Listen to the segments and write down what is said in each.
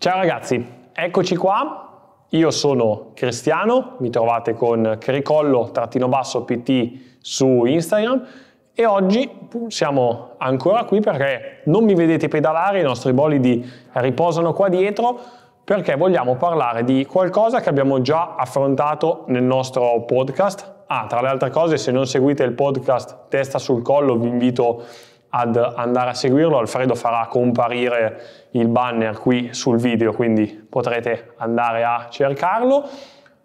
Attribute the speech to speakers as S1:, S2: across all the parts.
S1: Ciao ragazzi, eccoci qua. Io sono Cristiano, mi trovate con cricollo-pt su Instagram e oggi siamo ancora qui perché non mi vedete pedalare, i nostri bolidi riposano qua dietro perché vogliamo parlare di qualcosa che abbiamo già affrontato nel nostro podcast. Ah, tra le altre cose, se non seguite il podcast Testa sul collo, vi invito a ad andare a seguirlo, Alfredo farà comparire il banner qui sul video, quindi potrete andare a cercarlo.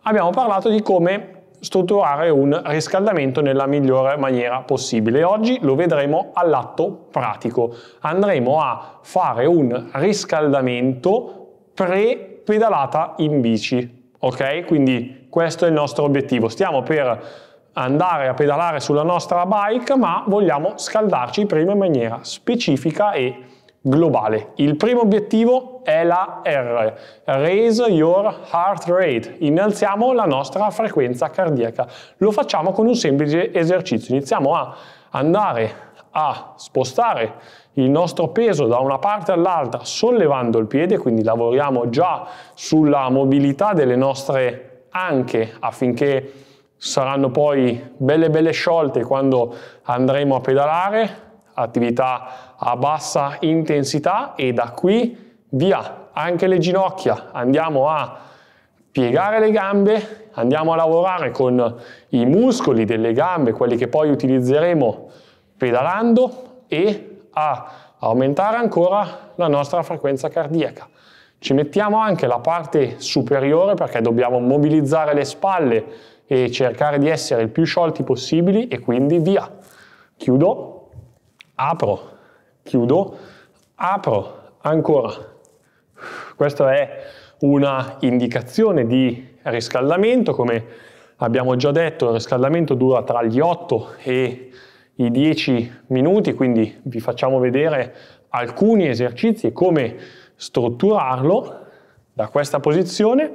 S1: Abbiamo parlato di come strutturare un riscaldamento nella migliore maniera possibile. Oggi lo vedremo all'atto pratico. Andremo a fare un riscaldamento pre-pedalata in bici, ok? Quindi questo è il nostro obiettivo. Stiamo per andare a pedalare sulla nostra bike, ma vogliamo scaldarci prima in maniera specifica e globale. Il primo obiettivo è la R, Raise Your Heart Rate, innalziamo la nostra frequenza cardiaca. Lo facciamo con un semplice esercizio, iniziamo a andare a spostare il nostro peso da una parte all'altra sollevando il piede, quindi lavoriamo già sulla mobilità delle nostre anche affinché saranno poi belle belle sciolte quando andremo a pedalare, attività a bassa intensità e da qui via, anche le ginocchia, andiamo a piegare le gambe, andiamo a lavorare con i muscoli delle gambe, quelli che poi utilizzeremo pedalando e a aumentare ancora la nostra frequenza cardiaca. Ci mettiamo anche la parte superiore perché dobbiamo mobilizzare le spalle, e cercare di essere il più sciolti possibili e quindi via. Chiudo, apro, chiudo, apro, ancora. Questa è una indicazione di riscaldamento, come abbiamo già detto il riscaldamento dura tra gli 8 e i 10 minuti, quindi vi facciamo vedere alcuni esercizi e come strutturarlo da questa posizione,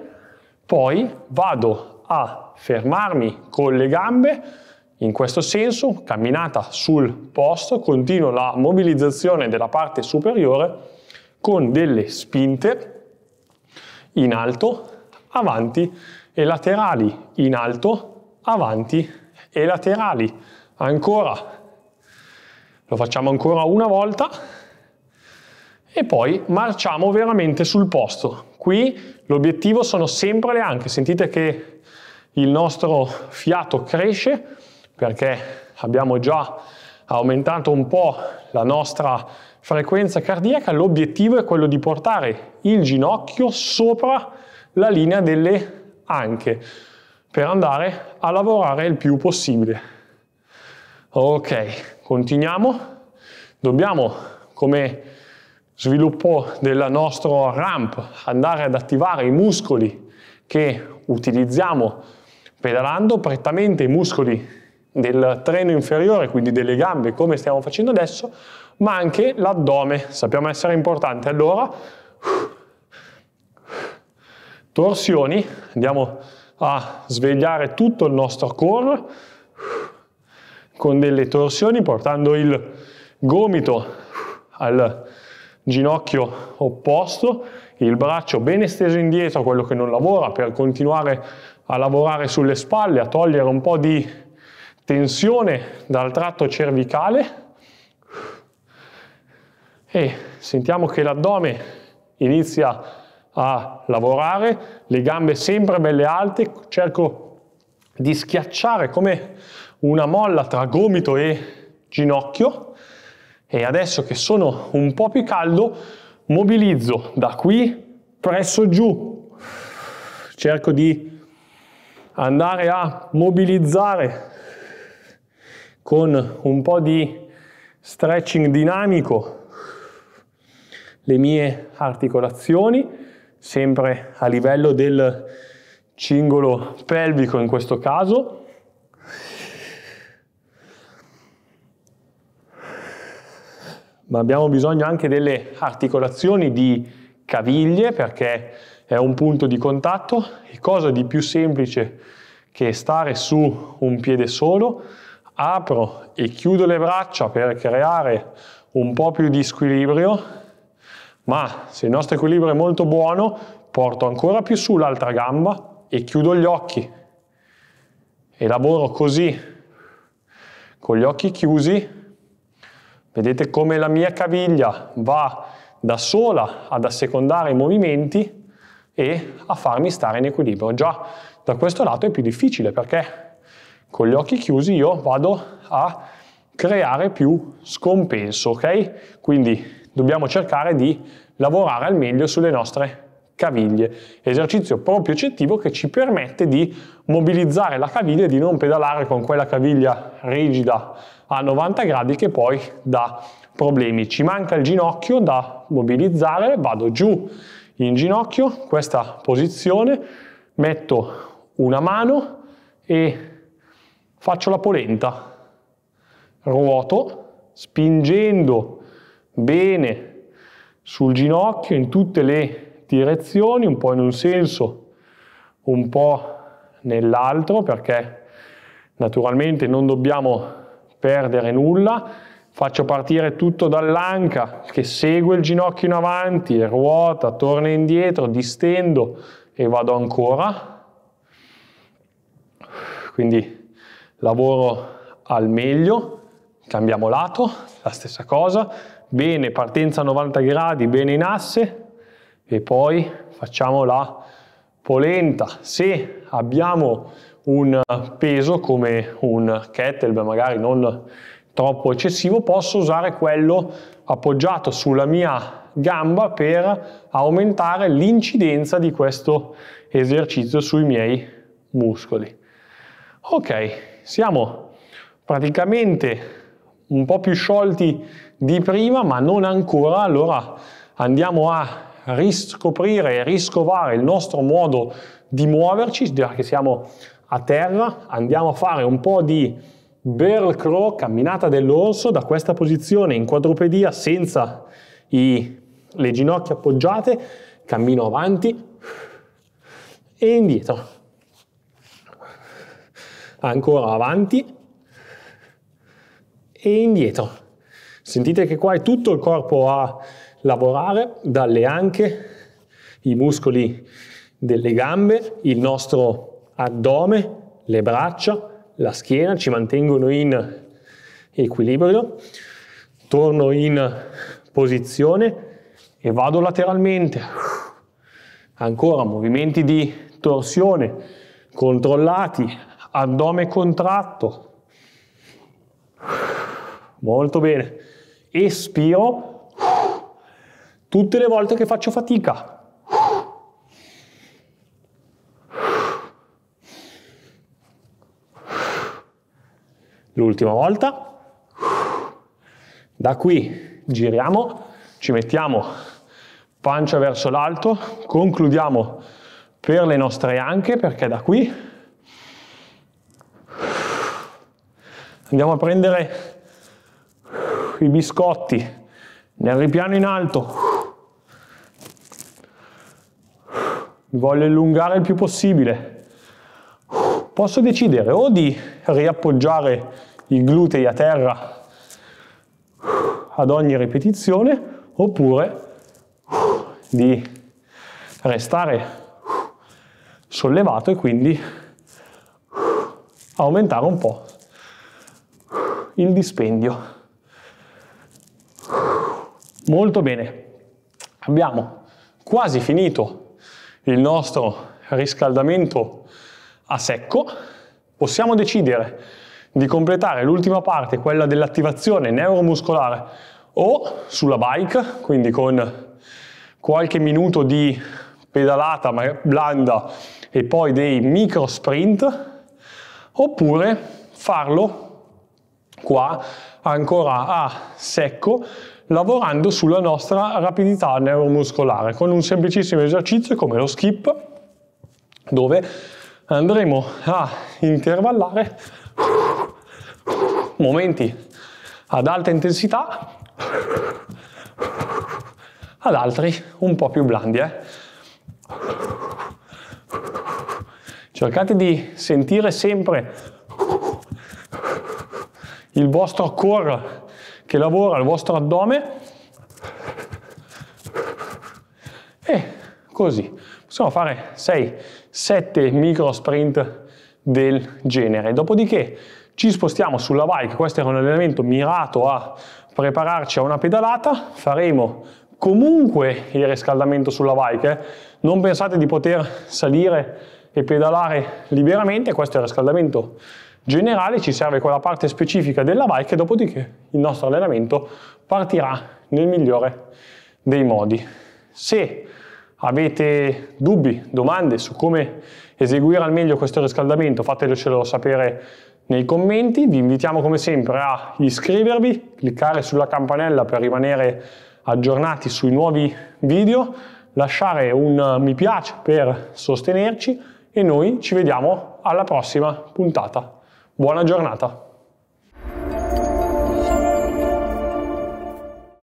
S1: poi vado a fermarmi con le gambe in questo senso, camminata sul posto, continuo la mobilizzazione della parte superiore con delle spinte in alto, avanti e laterali, in alto, avanti e laterali. Ancora, lo facciamo ancora una volta e poi marciamo veramente sul posto. Qui l'obiettivo sono sempre le anche, sentite che il nostro fiato cresce perché abbiamo già aumentato un po' la nostra frequenza cardiaca, l'obiettivo è quello di portare il ginocchio sopra la linea delle anche per andare a lavorare il più possibile. Ok, continuiamo. Dobbiamo, come sviluppo del nostro ramp, andare ad attivare i muscoli che utilizziamo pedalando prettamente i muscoli del treno inferiore, quindi delle gambe, come stiamo facendo adesso, ma anche l'addome, sappiamo essere importante. Allora, torsioni, andiamo a svegliare tutto il nostro core con delle torsioni, portando il gomito al ginocchio opposto, il braccio bene steso indietro, quello che non lavora, per continuare a lavorare sulle spalle, a togliere un po' di tensione dal tratto cervicale e sentiamo che l'addome inizia a lavorare, le gambe sempre belle alte, cerco di schiacciare come una molla tra gomito e ginocchio e adesso che sono un po' più caldo mobilizzo da qui presso giù, cerco di andare a mobilizzare con un po' di stretching dinamico le mie articolazioni, sempre a livello del cingolo pelvico in questo caso. Ma abbiamo bisogno anche delle articolazioni di caviglie perché è un punto di contatto e cosa di più semplice che stare su un piede solo, apro e chiudo le braccia per creare un po' più di squilibrio, ma se il nostro equilibrio è molto buono, porto ancora più su l'altra gamba e chiudo gli occhi. E lavoro così, con gli occhi chiusi, vedete come la mia caviglia va a da sola ad assecondare i movimenti e a farmi stare in equilibrio. Già da questo lato è più difficile perché con gli occhi chiusi io vado a creare più scompenso, ok? Quindi dobbiamo cercare di lavorare al meglio sulle nostre caviglie, esercizio proprio eccettivo che ci permette di mobilizzare la caviglia e di non pedalare con quella caviglia rigida a 90 gradi che poi dà problemi. Ci manca il ginocchio da mobilizzare, vado giù in ginocchio, questa posizione, metto una mano e faccio la polenta. Ruoto, spingendo bene sul ginocchio in tutte le direzioni, un po' in un senso, un po' nell'altro, perché naturalmente non dobbiamo perdere nulla faccio partire tutto dall'anca che segue il ginocchio in avanti, ruota, torna indietro, distendo e vado ancora. Quindi lavoro al meglio, cambiamo lato, la stessa cosa, bene partenza a 90 gradi, bene in asse e poi facciamo la polenta. Se abbiamo un peso come un kettlebell, magari non troppo eccessivo, posso usare quello appoggiato sulla mia gamba per aumentare l'incidenza di questo esercizio sui miei muscoli. Ok, siamo praticamente un po' più sciolti di prima, ma non ancora, allora andiamo a riscoprire e riscovare il nostro modo di muoverci, già che siamo a terra, andiamo a fare un po' di Burl Crow, camminata dell'orso, da questa posizione in quadrupedia senza i, le ginocchia appoggiate, cammino avanti e indietro. Ancora avanti e indietro. Sentite che qua è tutto il corpo a lavorare, dalle anche, i muscoli delle gambe, il nostro addome, le braccia, la schiena, ci mantengono in equilibrio, torno in posizione e vado lateralmente. Ancora movimenti di torsione controllati, addome contratto. Molto bene. Espiro tutte le volte che faccio fatica. L'ultima volta. Da qui giriamo, ci mettiamo pancia verso l'alto, concludiamo per le nostre anche perché da qui andiamo a prendere i biscotti nel ripiano in alto. voglio allungare il più possibile posso decidere o di riappoggiare i glutei a terra ad ogni ripetizione oppure di restare sollevato e quindi aumentare un po' il dispendio. Molto bene, abbiamo quasi finito il nostro riscaldamento a secco, possiamo decidere di completare l'ultima parte, quella dell'attivazione neuromuscolare, o sulla bike, quindi con qualche minuto di pedalata blanda e poi dei micro sprint, oppure farlo qua ancora a secco lavorando sulla nostra rapidità neuromuscolare con un semplicissimo esercizio come lo skip dove andremo a intervallare momenti ad alta intensità ad altri un po' più blandi. Eh? Cercate di sentire sempre il vostro core che lavora, il vostro addome e così. Possiamo fare 7 micro sprint del genere. Dopodiché ci spostiamo sulla bike, questo era un allenamento mirato a prepararci a una pedalata, faremo comunque il riscaldamento sulla bike, eh? non pensate di poter salire e pedalare liberamente, questo è il riscaldamento generale, ci serve quella parte specifica della bike, dopodiché il nostro allenamento partirà nel migliore dei modi. Se Avete dubbi, domande su come eseguire al meglio questo riscaldamento? Fatecelo sapere nei commenti. Vi invitiamo come sempre a iscrivervi, cliccare sulla campanella per rimanere aggiornati sui nuovi video, lasciare un mi piace per sostenerci e noi ci vediamo alla prossima puntata. Buona giornata!